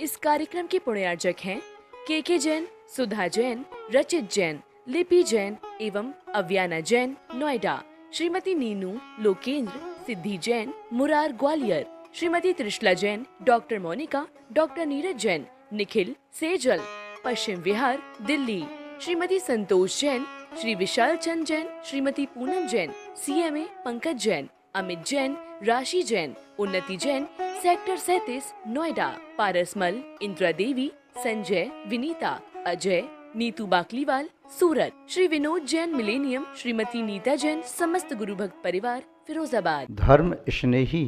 इस कार्यक्रम के पुण्यार्जक हैं के के जैन सुधा जैन रचित जैन लिपि जैन एवं Avyana Jain Noida Shrimati Neenu Lokendra Siddhi Jain Murar Gwalior Shrimati Trishala Jain doctor Monika doctor Neeraj Jain Nikhil Sejal Paschim Vihar Delhi Shrimati Santosh Jain Shri Vishal Chand Jain Shrimati Poonam Jain CMA Pankaj Jain Amit Jain Rashi Jain Unnati Jain sector सैतीस नोएडा पारसमल इंद्रा देवी संजय विनीता अजय नीतू बाकलीवाल सूरत श्री विनोद जैन मिलेनियम श्रीमती नीता जैन समस्त गुरु भक्त परिवार फिरोजाबाद धर्म स्नेही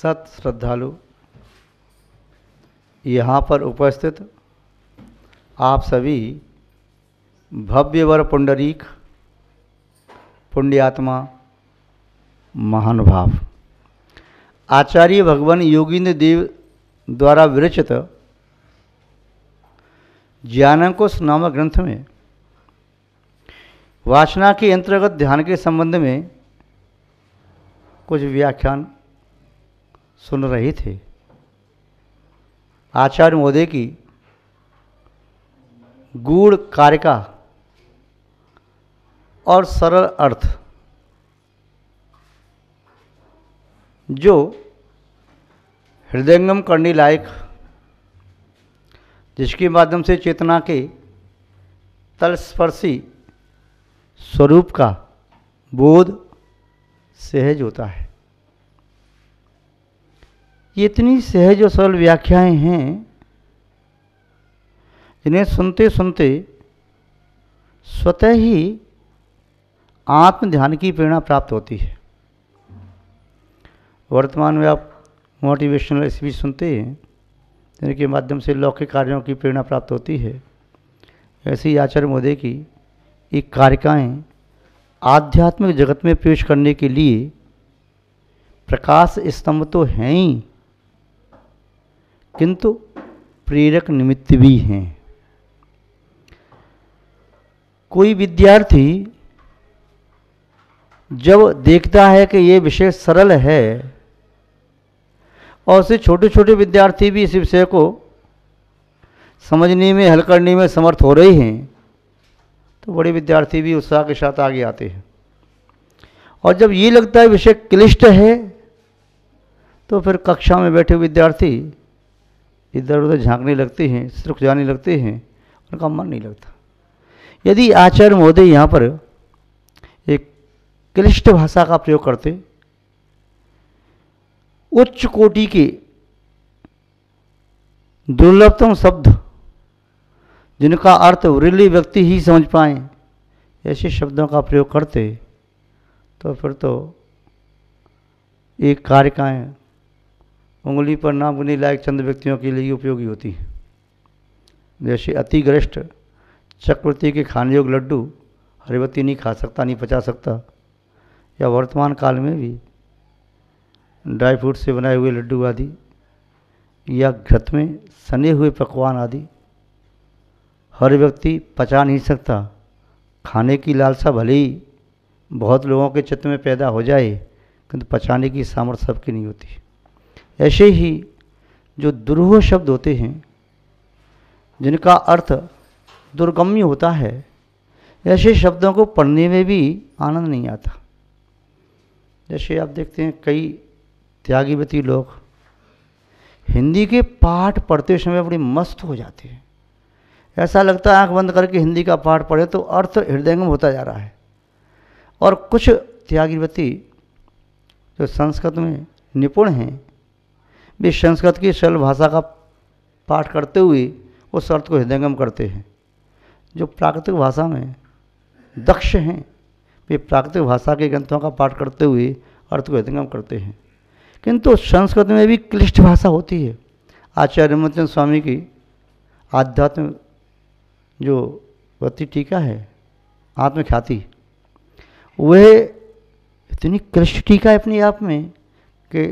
सत श्रद्धालु यहाँ पर उपस्थित आप सभी भव्य वर पुंडरीक पुण्यात्मा महानुभाव आचार्य भगवान योगिंद्र देव द्वारा विरचित ज्ञानकोश नामक ग्रंथ में वासना के अंतर्गत ध्यान के संबंध में कुछ व्याख्यान सुन रहे थे आचार्य महोदय की गूढ़ कारिका और सरल अर्थ जो हृदयंगम करने लायक जिसके माध्यम से चेतना के तलस्पर्शी स्वरूप का बोध सहज होता है ये इतनी सहज और सरल व्याख्याएं हैं जिन्हें सुनते सुनते स्वतः ही आत्म ध्यान की प्रेरणा प्राप्त होती है वर्तमान में आप मोटिवेशनल स्पीच सुनते हैं जिनके माध्यम से लौकिक कार्यों की प्रेरणा प्राप्त होती है ऐसे ही आचार्य मोदय की एक कारिकाएँ आध्यात्मिक जगत में पेश करने के लिए प्रकाश स्तंभ तो हैं ही किंतु प्रेरक निमित्त भी हैं कोई विद्यार्थी जब देखता है कि ये विषय सरल है और उसे छोटे छोटे विद्यार्थी भी इस विषय को समझने में हल करने में समर्थ हो रहे हैं तो बड़े विद्यार्थी भी उत्साह के साथ आगे आते हैं और जब ये लगता है विषय क्लिष्ट है तो फिर कक्षा में बैठे विद्यार्थी इधर उधर झांकने लगते हैं सुरख जाने लगते हैं उनका मन नहीं लगता यदि आचार्य महोदय यहाँ पर क्लिष्ट भाषा का प्रयोग करते उच्च कोटि के दुर्लभतम शब्द जिनका अर्थ वृली व्यक्ति ही समझ पाए ऐसे शब्दों का प्रयोग करते तो फिर तो एक कारिकाएँ उंगली पर ना बुने लायक चंद व्यक्तियों के लिए उपयोगी होती हैं जैसे अति गरिष्ठ चक्रवर्ती के खाने योग लड्डू हरिवती नहीं खा सकता नहीं पचा सकता या वर्तमान काल में भी ड्राई फ्रूट से बनाए हुए लड्डू आदि या घृत में सने हुए पकवान आदि हर व्यक्ति पचा नहीं सकता खाने की लालसा भले ही बहुत लोगों के चित्त में पैदा हो जाए किंतु पचाने की सामर्थ्य सबकी नहीं होती ऐसे ही जो दुरूह शब्द होते हैं जिनका अर्थ दुर्गम्य होता है ऐसे शब्दों को पढ़ने में भी आनंद नहीं आता जैसे आप देखते हैं कई त्यागीवती लोग हिंदी के पाठ पढ़ते समय बड़े मस्त हो जाते हैं ऐसा लगता है आंख बंद करके हिंदी का पाठ पढ़े तो अर्थ हृदयंगम होता जा रहा है और कुछ त्यागीवती जो संस्कृत में निपुण हैं वे संस्कृत की सरल भाषा का पाठ करते हुए उस अर्थ को हृदयंगम करते हैं जो प्राकृतिक भाषा में दक्ष हैं वे प्राकृतिक भाषा के ग्रंथों का पाठ करते हुए अर्थ को अर्थगतिगम करते हैं किंतु संस्कृत में भी क्लिष्ट भाषा होती है आचार्य मचंद स्वामी की आध्यात्म जो वृत्ति टीका है आत्मख्याति वह इतनी क्लिष्ट टीका है अपने आप में कि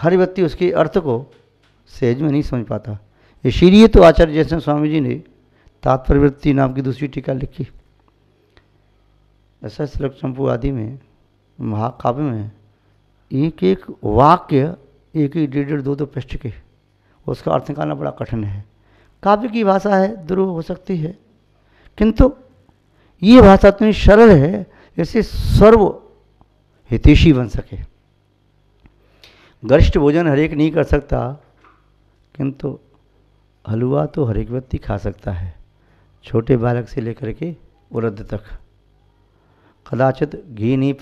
हर व्यक्ति उसके अर्थ को सहज में नहीं समझ पाता इसीलिए तो आचार्य जैसे स्वामी जी ने तात्पर्यवृत्ति नाम की दूसरी टीका लिखी ऐसा श्लोक चंपू आदि में महाकाव्य में एक एक वाक्य एक एक डेढ़ डेढ़ दो दो पृष्ठ के उसका अर्थ निकालना बड़ा कठिन है काव्य की भाषा है ध्रुव हो सकती है किंतु ये भाषा इतनी सरल है जैसे सर्व हितेशी बन सके गरिष्ठ भोजन हरेक नहीं कर सकता किंतु हलवा तो हरेक व्यक्ति खा सकता है छोटे बालक से लेकर के वृद्ध तक कदाचित घी नहीं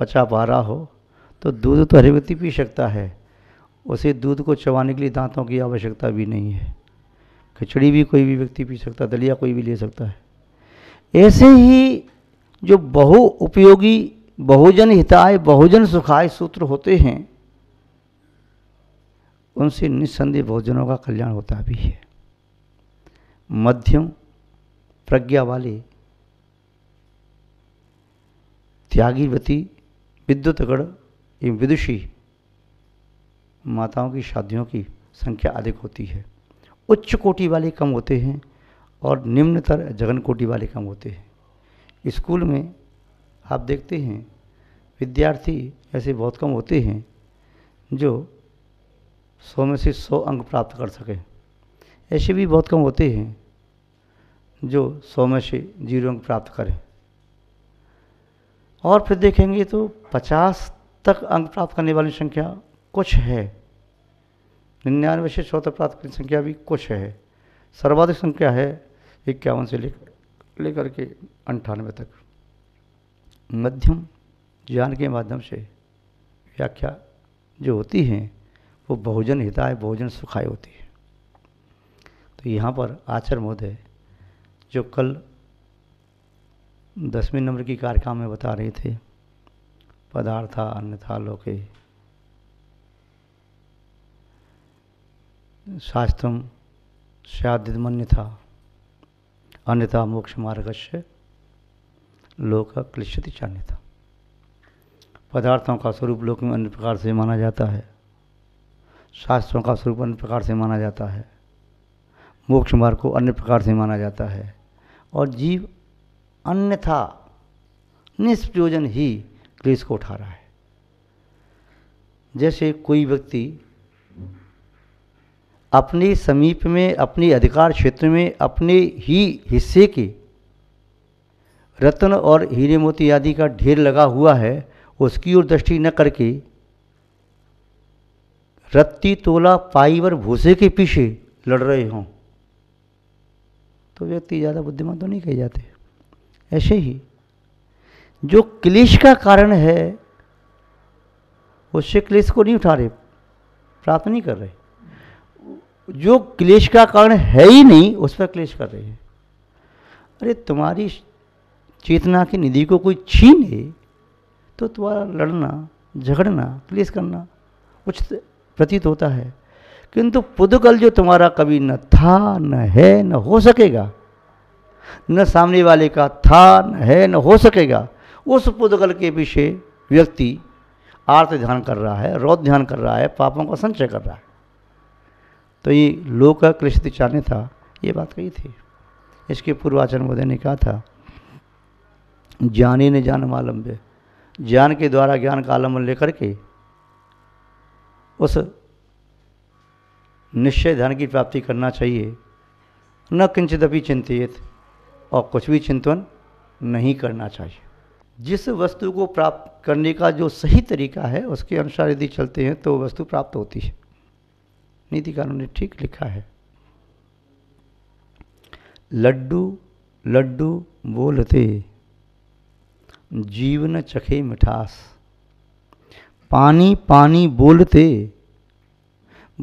पचा पा रहा हो तो दूध तो हर व्यक्ति पी सकता है उसे दूध को चबाने के लिए दांतों की आवश्यकता भी नहीं है खिचड़ी भी कोई भी व्यक्ति पी सकता है दलिया कोई भी ले सकता है ऐसे ही जो बहु उपयोगी बहुजन हिताय बहुजन सुखाय सूत्र होते हैं उनसे निस्संदेह बहुजनों का कल्याण होता भी है मध्यम प्रज्ञा वाले त्यागीवती विद्युतगढ़ एवं विदुषी माताओं की शादियों की संख्या अधिक होती है उच्च कोटि वाले कम होते हैं और निम्नतर जगन कोटि वाले कम होते हैं स्कूल में आप देखते हैं विद्यार्थी ऐसे बहुत कम होते हैं जो सौ में से सौ अंक प्राप्त कर सकें ऐसे भी बहुत कम होते हैं जो सौ में से जीरो अंक प्राप्त करें और फिर देखेंगे तो पचास तक अंक प्राप्त करने वाली संख्या कुछ है निन्यानवे से सौ तक प्राप्त करने संख्या भी कुछ है सर्वाधिक संख्या है इक्यावन से लेकर लेकर के अंठानवे तक मध्यम ज्ञान के माध्यम से व्याख्या जो होती है वो बहुजन हिताय बहुजन सुखाय होती है तो यहाँ पर आचर महोदय जो कल दसवें नंबर की कार्यक्रम में बता रहे थे अन्य अन्यथा लोके शास्त्र था अन्यथा मोक्ष मार्ग से लोक क्लिश्यति था पदार्थों का स्वरूप लोक में अन्य प्रकार से माना जाता है शास्त्रों का स्वरूप अन्य प्रकार से माना जाता है मोक्ष मार्ग को अन्य प्रकार से माना जाता है और जीव अन्यथा निष्प्रयोजन ही क्लेश को उठा रहा है जैसे कोई व्यक्ति अपने समीप में अपने अधिकार क्षेत्र में अपने ही हिस्से के रत्न और हीरे मोती आदि का ढेर लगा हुआ है उसकी ओर दृष्टि न करके रत्ती तोला पाई और भूसे के पीछे लड़ रहे हों तो व्यक्ति ज़्यादा बुद्धिमान तो नहीं कहे जाते ऐसे ही जो क्लेश का कारण है उससे क्लेश को नहीं उठा रहे प्राप्त नहीं कर रहे जो क्लेश का कारण है ही नहीं उस पर क्लेश कर रहे हैं अरे तुम्हारी चेतना की निधि को कोई छीने तो तुम्हारा लड़ना झगड़ना क्लेश करना उचित प्रतीत होता है किंतु पुदगल जो तुम्हारा कभी न था न है न हो सकेगा न सामने वाले का था न है न हो सकेगा उस पुद्गल के पीछे व्यक्ति आर्थ ध्यान कर रहा है रौद ध्यान कर रहा है पापों का संचय कर रहा है तो ये लोक कृषि चाने था ये बात कही थी इसके पूर्वाचरण महोदय ने कहा था ज्ञानी ने ज्ञान आलम्बे ज्ञान के द्वारा ज्ञान का आलम्बन लेकर के उस निश्चय ध्यान की प्राप्ति करना चाहिए न किंचित भी चिंतित और कुछ भी चिंतन नहीं करना चाहिए जिस वस्तु को प्राप्त करने का जो सही तरीका है उसके अनुसार यदि चलते हैं तो वस्तु प्राप्त होती है नीति कानून ने ठीक लिखा है लड्डू लड्डू बोलते जीवन चखे मिठास पानी पानी बोलते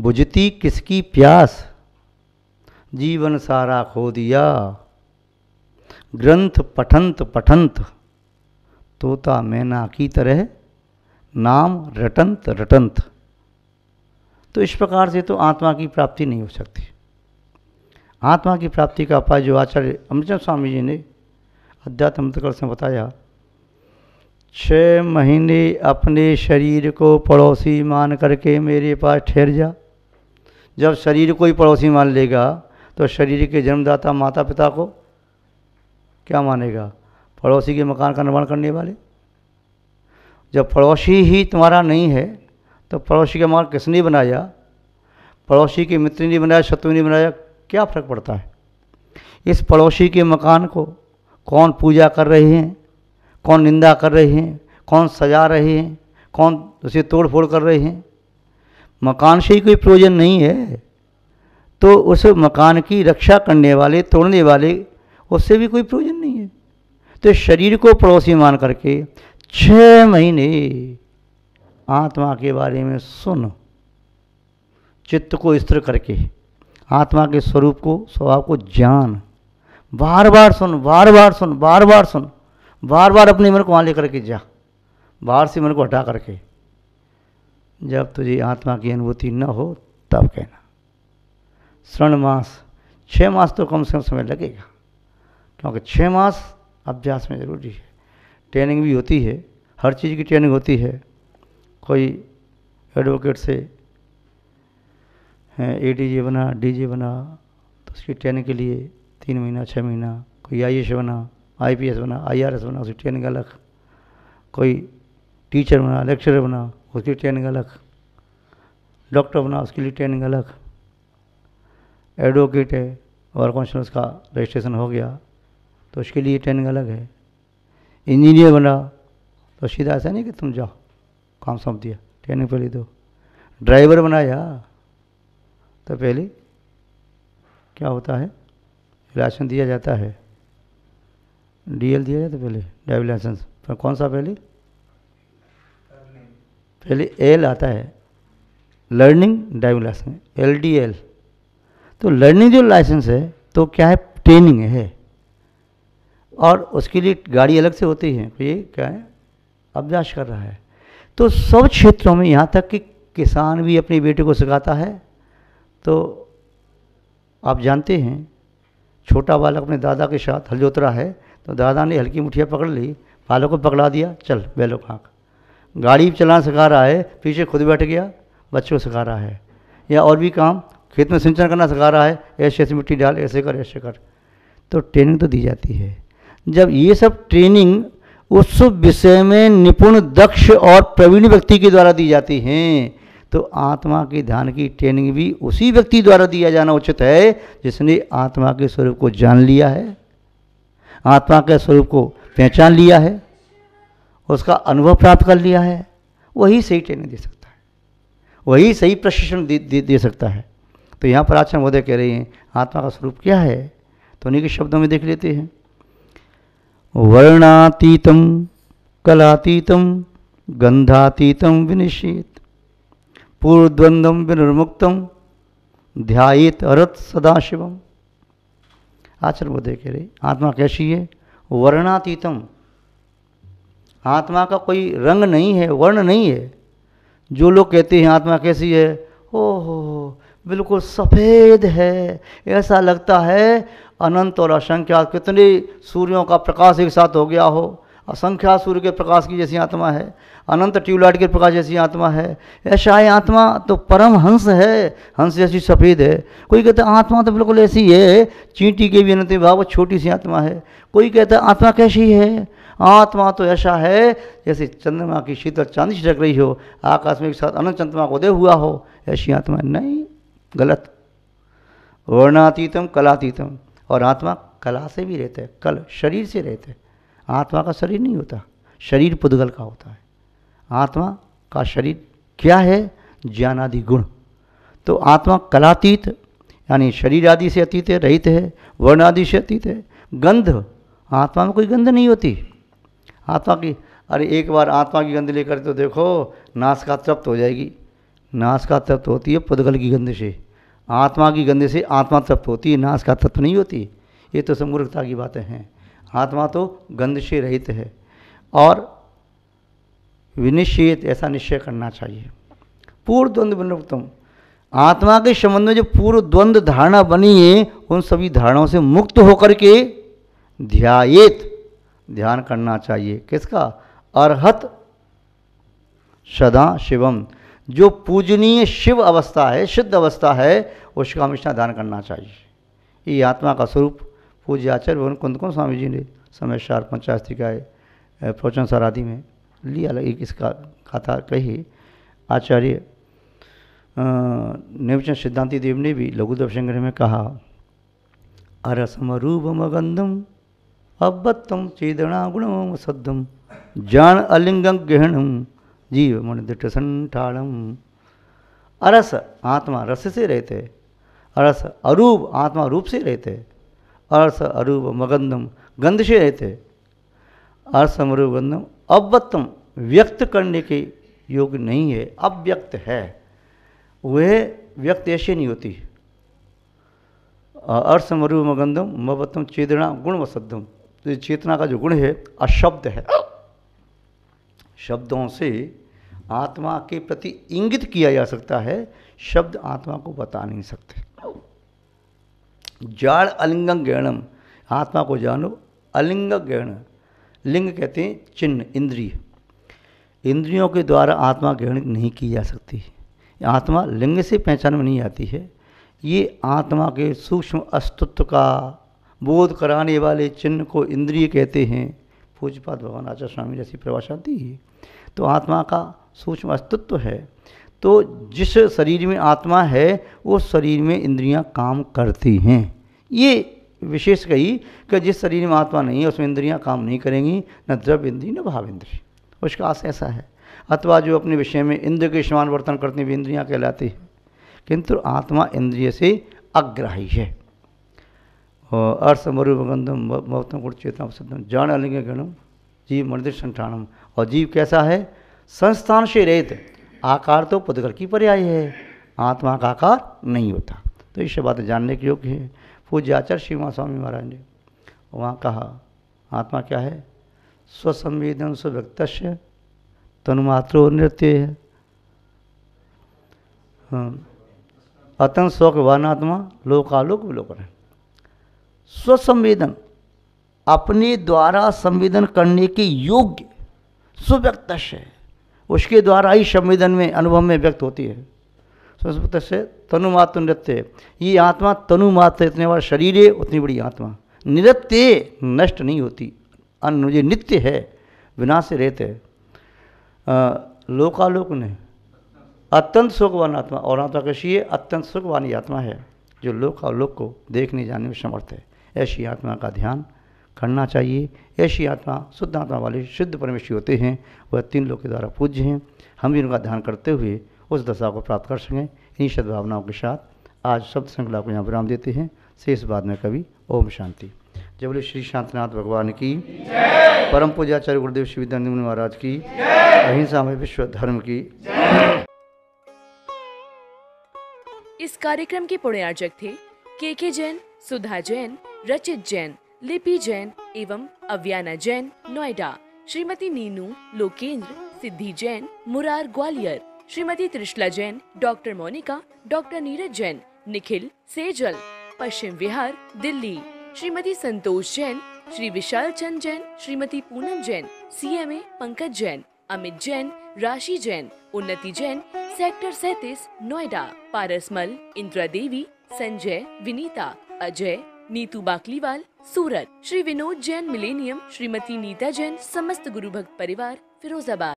बुझती किसकी प्यास जीवन सारा खो दिया ग्रंथ पठंत पठंत तोता मैना की तरह नाम रटंत रटंत तो इस प्रकार से तो आत्मा की प्राप्ति नहीं हो सकती आत्मा की प्राप्ति का उपाय जो आचार्य अमृत स्वामी जी ने अध्यात्म कल से बताया छः महीने अपने शरीर को पड़ोसी मान करके मेरे पास ठहर जा जब शरीर को ही पड़ोसी मान लेगा तो शरीर के जन्मदाता माता पिता को क्या मानेगा पड़ोसी के मकान का निर्माण करने वाले जब पड़ोसी ही तुम्हारा नहीं है तो पड़ोसी का मकान किसने बनाया पड़ोसी के मित्र ने बनाया शत्रु ने बनाया क्या फ़र्क पड़ता है इस पड़ोसी के मकान को कौन पूजा कर रहे हैं कौन निंदा कर रहे हैं कौन सजा रहे हैं कौन उसे तोड़ फोड़ कर रहे हैं मकान से ही कोई प्रयोजन नहीं है तो उस मकान की रक्षा करने वाले तोड़ने वाले उससे भी कोई प्रयोजन नहीं है तो शरीर को पड़ोसी मान करके छ महीने आत्मा के बारे में सुन चित्त को स्थिर करके आत्मा के स्वरूप को स्वभाव को जान बार बार सुन बार बार सुन बार बार सुन बार बार अपने मन को वहाँ लेकर के जा बाहर से मन को हटा करके जब तुझे आत्मा की अनुभूति न हो तब कहना स्वर्ण मास छः मास तो कम से कम समय लगेगा क्योंकि छः मास अभ्यास में ज़रूरी है ट्रेनिंग भी होती है हर चीज़ की ट्रेनिंग होती है कोई एडवोकेट से ए डी जे बना डी जे बना तो उसकी ट्रेनिंग के लिए तीन महीना छः महीना कोई आई एस बना आई पी एस बना आई आर एस बना उसकी ट्रेनिंग अलग कोई टीचर बना लेक्चरर बना उसकी ट्रेनिंग अलग डॉक्टर बना उसके लिए ट्रेनिंग अलग एडवोकेट है और कॉन्स्टेंस का रजिस्ट्रेशन हो गया तो उसके लिए ट्रेनिंग अलग है इंजीनियर बना तो सीधा ऐसा नहीं कि तुम जाओ काम सौंप दिया ट्रेनिंग पहले दो ड्राइवर बनाया तो पहले क्या होता है लाइसेंस दिया जाता है डीएल दिया जाता पहले ड्राइविंग लाइसेंस पर कौन सा पहले पहले एल आता है learning driving licence L D L तो लर्निंग जो लाइसेंस है तो क्या है ट्रेनिंग है और उसके लिए गाड़ी अलग से होती है ये क्या है अभ्यास कर रहा है तो सब क्षेत्रों में यहाँ तक कि किसान भी अपने बेटे को सिखाता है तो आप जानते हैं छोटा बालक अपने दादा के साथ हल जोत रहा है तो दादा ने हल्की मुठिया पकड़ ली बालक को पकड़ा दिया चल बैलो का गाड़ी चलाना सिखा रहा है पीछे खुद बैठ गया बच्चों को सिखा रहा है या और भी काम खेत में सिंचन करना सिखा रहा है ऐसे ऐसे मिट्टी डाल ऐसे कर ऐसे कर तो ट्रेनिंग तो दी जाती है जब ये सब ट्रेनिंग उस विषय में निपुण दक्ष और प्रवीण व्यक्ति के द्वारा दी जाती हैं तो आत्मा के ध्यान की ट्रेनिंग भी उसी व्यक्ति द्वारा दिया जाना उचित है जिसने आत्मा के स्वरूप को जान लिया है आत्मा के स्वरूप को पहचान लिया है उसका अनुभव प्राप्त कर लिया है वही सही ट्रेनिंग दे सकता है वही सही प्रशिक्षण दे, दे, दे सकता है तो यहाँ पर आचार्य महोदय कह रहे हैं आत्मा का स्वरूप क्या है तो उन्हीं के शब्दों में देख लेते हैं वर्णातीतम कलातीतम गंधातीतम विनिशेत पूर्वद्वंदम विनिर्मुक्तम ध्यात अरत सदाशिवम आचरण वो देखे रे आत्मा कैसी है वर्णातीतम आत्मा का कोई रंग नहीं है वर्ण नहीं है जो लोग कहते हैं आत्मा कैसी है हो बिल्कुल सफ़ेद है ऐसा लगता है अनंत और असंख्या कितने सूर्यों का प्रकाश एक साथ हो गया हो असंख्या सूर्य के प्रकाश की जैसी आत्मा है अनंत ट्यूबलाइट के प्रकाश जैसी आत्मा है ऐसा है आत्मा तो परम हंस है हंस जैसी सफ़ेद है कोई कहता है आत्मा तो बिल्कुल ऐसी है चींटी के भी अनंत भाव छोटी सी आत्मा है कोई कहता है आत्मा कैसी है आत्मा तो ऐसा है जैसे चंद्रमा की शीतल चांदी छिटक रही हो आकाश में एक साथ अनंत चंद्रमा को दे हुआ हो ऐसी आत्मा नहीं गलत वर्णातीतम कलातीतम और आत्मा कला से भी रहते हैं कल शरीर से रहते हैं आत्मा का शरीर नहीं होता शरीर पुद्गल का होता है आत्मा का शरीर क्या है ज्ञान आदि गुण तो आत्मा कलातीत यानी शरीर आदि से अतीत है रहित है वर्ण आदि से अतीत है गंध आत्मा में कोई गंध नहीं होती आत्मा की अरे एक बार आत्मा की गंध लेकर तो देखो नाश का तृप्त हो जाएगी नाश का तृप्त होती है पुद्गल की गंध से आत्मा की गंदे से आत्मा तृप्त होती है नाश का तत्व नहीं होती ये तो समूर्खता की बातें हैं आत्मा तो गंध से रहित है और विनिश्चित ऐसा निश्चय करना चाहिए पूर्व द्वंद्व बनोत्तम आत्मा के संबंध में जो पूर्व द्वंद्व धारणा बनी है उन सभी धारणाओं से मुक्त होकर के ध्यायेत ध्यान करना चाहिए किसका अरहत सदा शिवम जो पूजनीय शिव अवस्था है शुद्ध अवस्था है उसका हमेशा दान करना चाहिए ये आत्मा का स्वरूप पूज्य आचार्य भवन कुंदकुन स्वामी जी ने समय चार पंचायती का प्रवचन आदि में लिया एक इसका कथा कही आचार्य निवचन सिद्धांति देव ने भी लघु ग्रह में कहा अरसम रूप मगंधम अब्बत्तम चेदना गुणम सद्धम जान अलिंगम गहणम जीव मन दिट संठाणम अरस आत्मा रस से रहते अरस अरूप आत्मा रूप से रहते अरस अरूप मगंधम गंध से रहते अरस रूप गंधम अव्यक्तम व्यक्त करने के योग नहीं है अव्यक्त है वह व्यक्त ऐसे नहीं होती अर्थ मगंधम मवतम चेतना गुण वसद्धम तो चेतना का जो गुण है अशब्द है शब्दों से आत्मा के प्रति इंगित किया जा सकता है शब्द आत्मा को बता नहीं सकते जाड़ अलिंग गहणम आत्मा को जानो अलिंग गहण लिंग कहते हैं चिन्ह इंद्रिय इंद्रियों के द्वारा आत्मा ग्रहण नहीं की जा सकती आत्मा लिंग से पहचान में नहीं आती है ये आत्मा के सूक्ष्म अस्तित्व का बोध कराने वाले चिन्ह को इंद्रिय कहते हैं पूज्यपाद भगवान आचार्य स्वामी जैसी परिभाषा दी तो आत्मा का सूक्ष्म अस्तित्व है तो जिस शरीर में आत्मा है उस शरीर में इंद्रियां काम करती हैं ये विशेष कही कि जिस शरीर में आत्मा नहीं है उसमें इंद्रियां काम नहीं करेंगी न द्रव इंद्री न भाव इंद्री उसका आश ऐसा है अथवा जो अपने विषय में इंद्र के समान वर्तन करते हुए इंद्रियाँ कहलाती हैं किंतु आत्मा इंद्रिय से अग्राही है अर्थमरुगंधम भवतम गुण चेतना शब्दम जान अलिंग गणम जीव मंदिर संठानम और जीव कैसा है संस्थान से रेत आकार तो पदकर की पर्याय है आत्मा का आकार नहीं होता तो ये सब बातें जानने के योग्य है पूज्य आचार्य श्रीमा स्वामी महाराज ने वहाँ कहा आत्मा क्या है स्वसंवेदन स्व्यक्त तनुमात्रो नृत्य है हाँ। अतन शोक आत्मा लोकालोक विलोकन है स्वसंवेदन अपने द्वारा संवेदन करने के योग्य सुव्यक्त है उसके द्वारा ही संवेदन में अनुभव में व्यक्त होती है संस्कृत से तनुमात्र नृत्य ये आत्मा तनुमात्र इतने बड़ा शरीर है उतनी बड़ी आत्मा नृत्य नष्ट नहीं होती अन्न ये नित्य है विनाश रहते है लोकालोक ने अत्यंत सुखवान आत्मा और आत्मा कशी है अत्यंत सुखवानी आत्मा है जो लोक को देखने जाने में समर्थ है ऐसी आत्मा का ध्यान करना चाहिए ऐसी आत्मा शुद्ध आत्मा वाले शुद्ध परमेश्वर होते हैं वह तीन लोग के द्वारा पूज्य हैं हम भी उनका ध्यान करते हुए उस दशा को प्राप्त कर सकें इन्हीं सद्भावनाओं के साथ आज शब्द श्रृंखला को यहाँ विराम देते हैं शेष बाद में कभी ओम शांति जब बोले श्री शांतनाथ भगवान की परम पूजाचार्य गुरुदेव शिविदानंद महाराज की अहिंसा में विश्व धर्म की इस कार्यक्रम के पुण्यार्जक थे के के जैन सुधा जैन रचित जैन लिपि जैन एवं Avyana Jain Noida Shrimati Neenu Lokendra Siddhi Jain Murar Gwalior Shrimati Trishala Jain doctor Monika doctor Neeraj Jain Nikhil Sejal Paschim Bihar Delhi Shrimati Santosh Jain Shri Vishal Chand Jain Shrimati Poonam Jain C M A Pankaj Jain Amit Jain Rashi Jain Unnati Jain sector सैतीस नोएडा पारसमल इंद्रा देवी संजय विनीता अजय नीतू बाकलीवाल सूरत श्री विनोद जैन मिलेनियम श्रीमती नीता जैन समस्त गुरु भक्त परिवार फिरोजाबाद